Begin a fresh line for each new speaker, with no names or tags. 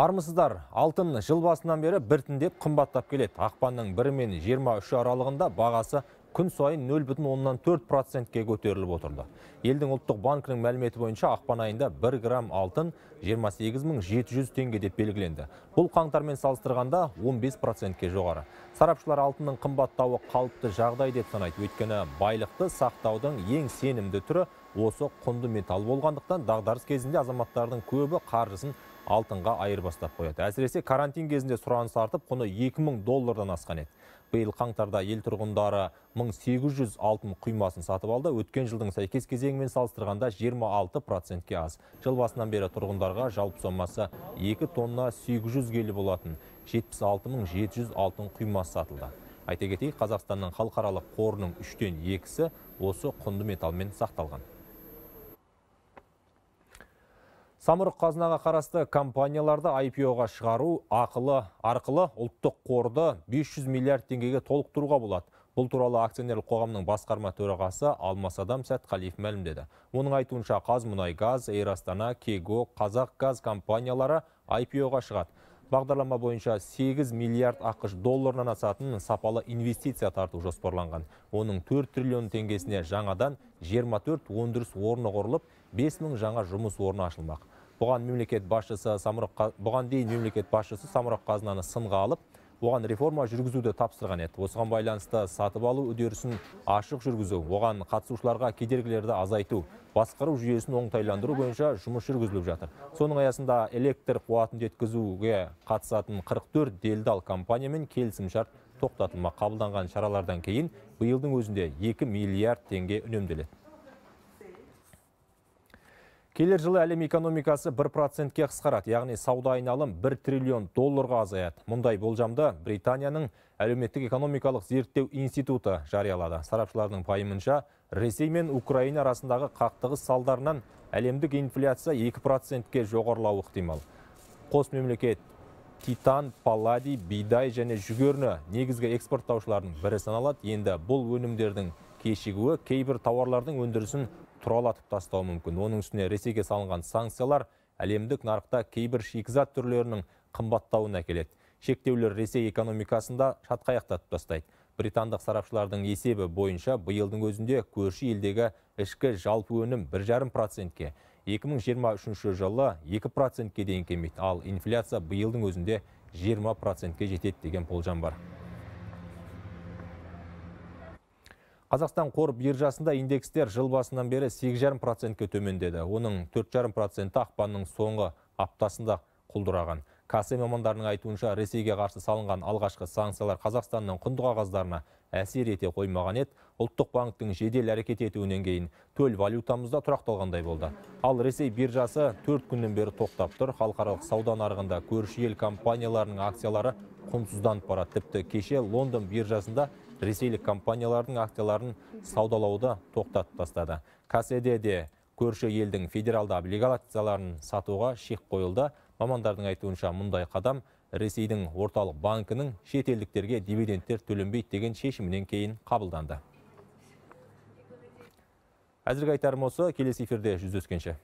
Армысыздар, алтын жыл басынан бері біртіндеп қымбаттап келеді. Ақпанның 1 мен 23 аралығында бағасы күн сайын 0,4%-ке көтеріліп отырды. Елдің ұлттық банкінің мәліметі бойынша ақпан айында 1 грамм алтын 28700 теңге деп белгіленді. Бұл қаңтармен салыстырғанда 15%-ке жоғары. Сарапшылар алтынның қымбаттауы қалыпты жағдай деп санайды. Өйткені байлықты сақтаудың ең сенімді түрі осы құнды металл болғандықтан дағдарыс кезінде азаматтардың көбі қаржысын алтынға айырбастап қояды әсіресе карантин кезінде сұраныс артып құны 2000 доллардан асқан еді биыл қаңтарда ел тұрғындары 1800 алтын құймасын сатып алды өткен жылдың сәйкес кезеңімен салыстырғанда 26 процентке аз жыл басынан бері тұрғындарға жалпы сомасы 2 тонна 800 келі болатын 76700 алтын құймасы сатылды айта кетейік қазақстанның халықаралық қорының үштен екісі осы құнды металмен сақталған самұрық қазынаға қарасты компанияларды IPO-ға шығару ақылы арқылы ұлттық қорды 500 миллиард теңгеге толықтыруға болады бұл туралы акционерлік қоғамның басқарма төрағасы алмас адам сәтқалиев мәлімдеді оның айтуынша қазмұнайгаз эйр астана кего қазақ газ компаниялары IPO-ға шығады бағдарлама бойынша 8 миллиард ақш долларынан асатын сапалы инвестиция тарту жоспарланған оның 4 триллион теңгесіне жаңадан 24 өндіріс орны құрылып 5000 жаңа жұмыс орны ашылмақ бұған мемлекет басшысы самұрық бұған дейін мемлекет басшысы самұрық қазынаны сынға алып оған реформа жүргізуді тапсырған еді осыған байланысты сатып алу үдерісін ашық жүргізу оған қатысушыларға кедергілерді азайту басқару жүйесін оңтайландыру бойынша жұмыс жүргізіліп жатыр соның аясында электр қуатын жеткізуге қатысатын 44 делдал компаниямен келісімшарт тоқтатылмақ қабылданған шаралардан кейін биылдың өзінде 2 миллиард теңге үнемделеді Келер жылы әлем экономикасы 1%-ке қысқарады, яғни сауда айналым 1 триллион долларға азаяды. Мұндай болжамды Британияның әлеуметтік экономикалық зерттеу институты жариялады. Сарапшылардың пайымынша, Ресей мен Украина арасындағы қақтығыс салдарынан әлемдік инфляция 2%-ке жоғарылауы ықтимал. Қос мемлекет титан, палладий, бидай және жүгеріні негізгі экспорттаушылардың бірі саналады. Енді бұл өнімдердің кешігуі кейбір тауарлардың өндірісін тұралатып тастауы мүмкін оның үстіне ресейге салынған санкциялар әлемдік нарықта кейбір шикізат түрлерінің қымбаттауына әкеледі шектеулер ресей экономикасында шатқаяқтатып тастайды британдық сарапшылардың есебі бойынша биылдың өзінде көрші елдегі ішкі жалпы өнім 1,5 процентке 2023 жылы 2 процентке дейін кемейді ал инфляция биылдың өзінде 20 процентке жетеді деген болжам бар Қазақстан қор биржасында индекстер жыл басынан бері 8,5 процентке төмендеді. Оның 4,5 проценті ақпанның соңғы аптасында құлдыраған. Кассе мамандарының айтуынша Ресейге қарсы салынған алғашқы санкциялар Қазақстанның құнды қағаздарына әсер ете қоймаған еді. Ұлттық банктің жедел әрекет етуінен кейін төл валютамызда тұрақталғандай болды. Ал Ресей биржасы 4 күннен бері тоқтап тұр. Халықаралық сауда нарығында көрші ел компанияларының акциялары құнсызданып барады тіпті кеше лондон биржасында ресейлік компаниялардың акцияларын саудалауды тоқтатып тастады каседе де көрші елдің федералды облигацияларын сатуға шек қойылды мамандардың айтуынша мұндай қадам ресейдің орталық банкінің шетелдіктерге дивидендтер төленбейді деген шешімінен кейін қабылданды әзірге айтарым осы келесі эфирде жүздескенше